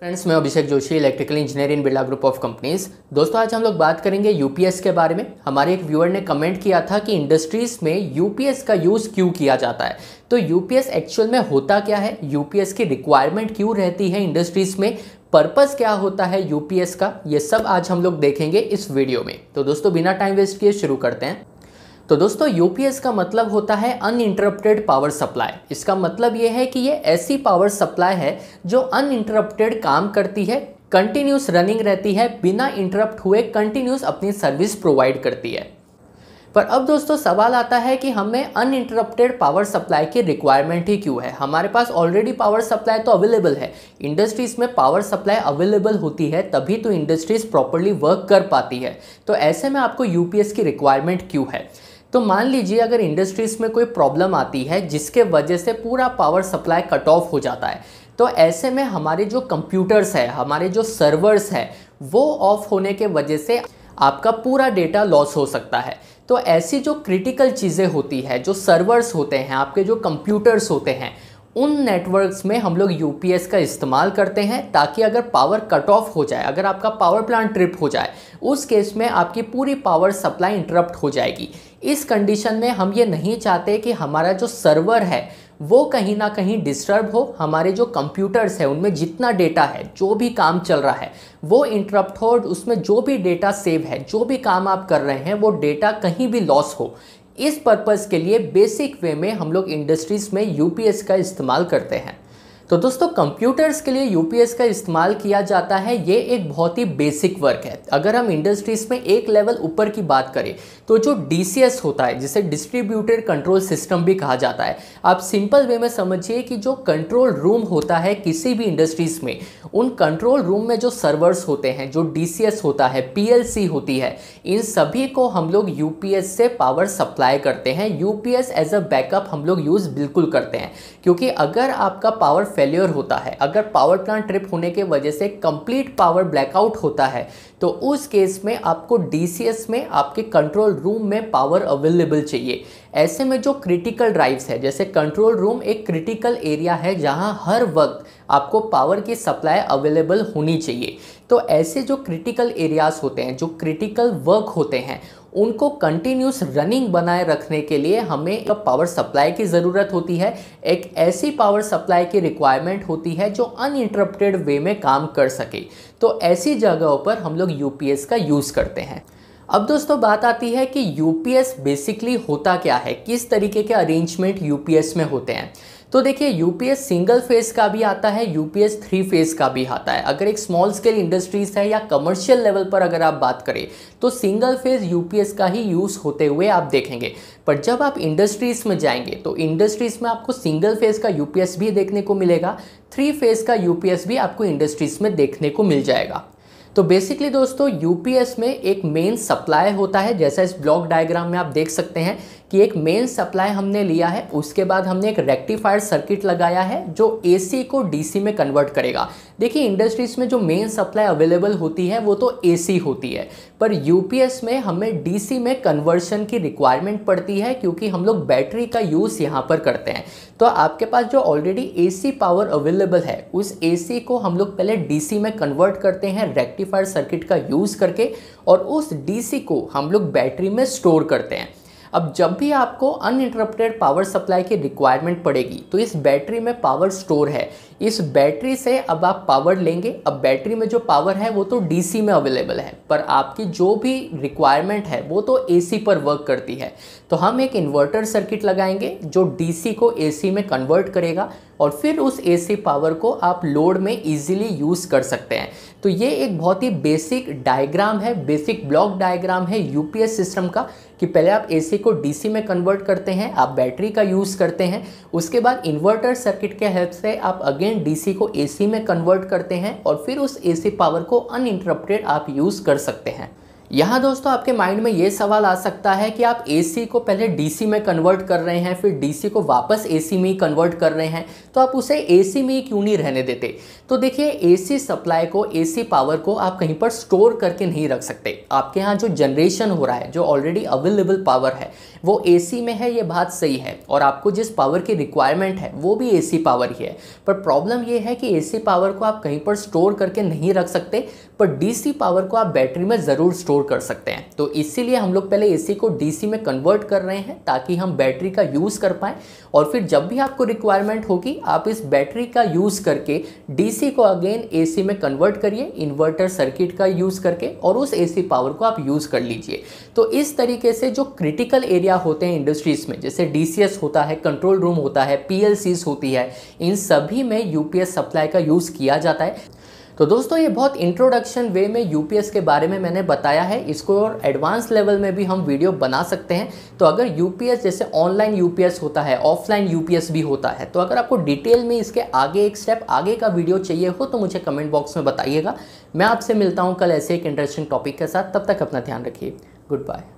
friends मैं Abhishek Joshi electrical engineer in Birla group of companies दोस्तों आज हम लोग बात करेंगे यूपीएस के बारे में हमारे एक व्यूअर ने कमेंट किया था कि इंडस्ट्रीज़ में यूपीएस का यूज़ क्यों किया जाता है तो यूपीएस एक्चुअल में होता क्या है यूपीएस की रिक्वायरमेंट क्यों रहती है इंडस्ट्रीज़ में पर्पज क्या होता है यूपीएस का ये सब आज हम लोग देखेंगे इस वीडियो में तो दोस्तों बिना टाइम वेस्ट किए शुरू करते हैं तो दोस्तों यूपीएस का मतलब होता है अनइंटरप्टेड पावर सप्लाई इसका मतलब ये है कि ये ऐसी पावर सप्लाई है जो अनइंटरप्टेड काम करती है कंटिन्यूस रनिंग रहती है बिना इंटरप्ट हुए कंटिन्यूस अपनी सर्विस प्रोवाइड करती है पर अब दोस्तों सवाल आता है कि हमें अनइंटरप्टेड पावर सप्लाई की रिक्वायरमेंट ही क्यों है हमारे पास ऑलरेडी पावर सप्लाई तो अवेलेबल है इंडस्ट्रीज़ में पावर सप्लाई अवेलेबल होती है तभी तो इंडस्ट्रीज़ प्रॉपरली वर्क कर पाती है तो ऐसे में आपको यूपीएस की रिक्वायरमेंट क्यों है तो मान लीजिए अगर इंडस्ट्रीज़ में कोई प्रॉब्लम आती है जिसके वजह से पूरा पावर सप्लाई कट ऑफ हो जाता है तो ऐसे में हमारे जो कंप्यूटर्स है हमारे जो सर्वर्स है वो ऑफ होने के वजह से आपका पूरा डेटा लॉस हो सकता है तो ऐसी जो क्रिटिकल चीज़ें होती है जो सर्वर्स होते हैं आपके जो कंप्यूटर्स होते हैं उन नेटवर्क्स में हम लोग यू का इस्तेमाल करते हैं ताकि अगर पावर कट ऑफ हो जाए अगर आपका पावर प्लांट ट्रिप हो जाए उस केस में आपकी पूरी पावर सप्लाई इंटरप्ट हो जाएगी इस कंडीशन में हम ये नहीं चाहते कि हमारा जो सर्वर है वो कहीं ना कहीं डिस्टर्ब हो हमारे जो कंप्यूटर्स हैं उनमें जितना डेटा है जो भी काम चल रहा है वो इंटरप्ट हो उसमें जो भी डेटा सेव है जो भी काम आप कर रहे हैं वो डेटा कहीं भी लॉस हो इस पर्पज़ के लिए बेसिक वे में हम लोग इंडस्ट्रीज़ में यूपीएस का इस्तेमाल करते हैं तो दोस्तों कंप्यूटर्स के लिए यूपीएस का इस्तेमाल किया जाता है ये एक बहुत ही बेसिक वर्क है अगर हम इंडस्ट्रीज में एक लेवल ऊपर की बात करें तो जो डीसीएस होता है जिसे डिस्ट्रीब्यूटेड कंट्रोल सिस्टम भी कहा जाता है आप सिंपल वे में समझिए कि जो कंट्रोल रूम होता है किसी भी इंडस्ट्रीज में उन कंट्रोल रूम में जो सर्वर्स होते हैं जो डी होता है पी होती है इन सभी को हम लोग यू से पावर सप्लाई करते हैं यू एज अ बैकअप हम लोग यूज़ बिल्कुल करते हैं क्योंकि अगर आपका पावर फेल्योर होता है अगर पावर प्लांट ट्रिप होने के वजह से कंप्लीट पावर ब्लैकआउट होता है तो उस केस में आपको डीसीएस में आपके कंट्रोल रूम में पावर अवेलेबल चाहिए ऐसे में जो क्रिटिकल ड्राइव्स है जैसे कंट्रोल रूम एक क्रिटिकल एरिया है जहां हर वक्त आपको पावर की सप्लाई अवेलेबल होनी चाहिए तो ऐसे जो क्रिटिकल एरियाज़ होते हैं जो क्रिटिकल वर्क होते हैं उनको कंटिन्यूस रनिंग बनाए रखने के लिए हमें एक पावर सप्लाई की ज़रूरत होती है एक ऐसी पावर सप्लाई की रिक्वायरमेंट होती है जो अनइंटरप्टेड वे में काम कर सके तो ऐसी जगहों पर हम लोग यूपीएस का यूज़ करते हैं अब दोस्तों बात आती है कि यूपीएस बेसिकली होता क्या है किस तरीके के अरेंजमेंट यूपीएस में होते हैं तो देखिए यूपीएस सिंगल फेज का भी आता है यूपीएस थ्री फेज का भी आता है अगर एक स्मॉल स्केल इंडस्ट्रीज है या कमर्शियल लेवल पर अगर आप बात करें तो सिंगल फेज यूपीएस का ही यूज़ होते हुए आप देखेंगे पर जब आप इंडस्ट्रीज़ में जाएंगे तो इंडस्ट्रीज़ में आपको सिंगल फेज का यूपीएस भी देखने को मिलेगा थ्री फेज का यूपीएस भी आपको इंडस्ट्रीज़ में देखने को मिल जाएगा तो बेसिकली दोस्तों यूपीएस में एक मेन सप्लाई होता है जैसा इस ब्लॉक डायग्राम में आप देख सकते हैं कि एक मेन सप्लाई हमने लिया है उसके बाद हमने एक रेक्टिफायर सर्किट लगाया है जो एसी को डीसी में कन्वर्ट करेगा देखिए इंडस्ट्रीज में जो मेन सप्लाई अवेलेबल होती है वो तो एसी होती है पर यूपीएस में हमें डीसी में कन्वर्शन की रिक्वायरमेंट पड़ती है क्योंकि हम लोग बैटरी का यूज़ यहाँ पर करते हैं तो आपके पास जो ऑलरेडी एसी पावर अवेलेबल है उस एसी को हम लोग पहले डीसी में कन्वर्ट करते हैं रेक्टिफायर सर्किट का यूज़ करके और उस डीसी को हम लोग बैटरी में स्टोर करते हैं अब जब भी आपको अनइंटरप्टेड पावर सप्लाई की रिक्वायरमेंट पड़ेगी तो इस बैटरी में पावर स्टोर है इस बैटरी से अब आप पावर लेंगे अब बैटरी में जो पावर है वो तो डीसी में अवेलेबल है पर आपकी जो भी रिक्वायरमेंट है वो तो एसी पर वर्क करती है तो हम एक इन्वर्टर सर्किट लगाएंगे जो डीसी को एसी में कन्वर्ट करेगा और फिर उस एसी पावर को आप लोड में ईजिली यूज़ कर सकते हैं तो ये एक बहुत ही बेसिक डायग्राम है बेसिक ब्लॉक डायग्राम है यूपीएस सिस्टम का कि पहले आप एसी को डीसी में कन्वर्ट करते हैं आप बैटरी का यूज़ करते हैं उसके बाद इन्वर्टर सर्किट के हेल्प से आप अगेन डीसी को एसी में कन्वर्ट करते हैं और फिर उस एसी पावर को अनइंटरप्टेड आप यूज़ कर सकते हैं यहाँ दोस्तों आपके माइंड में ये सवाल आ सकता है कि आप एसी को पहले डीसी में कन्वर्ट कर रहे हैं फिर डीसी को वापस एसी में ही कन्वर्ट कर रहे हैं तो आप उसे एसी में ही क्यों नहीं रहने देते तो देखिए एसी सप्लाई को एसी पावर को आप कहीं पर स्टोर करके नहीं रख सकते आपके यहाँ जो जनरेशन हो रहा है जो ऑलरेडी अवेलेबल पावर है वो ए में है ये बात सही है और आपको जिस पावर की रिक्वायरमेंट है वो भी ए पावर ही है पर प्रॉब्लम ये है कि ए पावर को आप कहीं पर स्टोर करके नहीं रख सकते पर डीसी पावर को आप बैटरी में ज़रूर स्टोर स्टोर कर सकते हैं तो इसीलिए हम लोग पहले एसी को डीसी में कन्वर्ट कर रहे हैं ताकि हम बैटरी का यूज़ कर पाएँ और फिर जब भी आपको रिक्वायरमेंट होगी आप इस बैटरी का यूज़ करके डीसी को अगेन एसी में कन्वर्ट करिए इन्वर्टर सर्किट का यूज़ करके और उस ए पावर को आप यूज़ कर लीजिए तो इस तरीके से जो क्रिटिकल एरिया होते हैं इंडस्ट्रीज़ में जैसे डी होता है कंट्रोल रूम होता है पी होती है इन सभी में यू सप्लाई का यूज़ किया जाता है तो दोस्तों ये बहुत इंट्रोडक्शन वे में यूपीएस के बारे में मैंने बताया है इसको और एडवांस लेवल में भी हम वीडियो बना सकते हैं तो अगर यूपीएस जैसे ऑनलाइन यूपीएस होता है ऑफलाइन यूपीएस भी होता है तो अगर आपको डिटेल में इसके आगे एक स्टेप आगे का वीडियो चाहिए हो तो मुझे कमेंट बॉक्स में बताइएगा मैं आपसे मिलता हूँ कल ऐसे एक इंटरेस्टिंग टॉपिक के साथ तब तक अपना ध्यान रखिए गुड बाय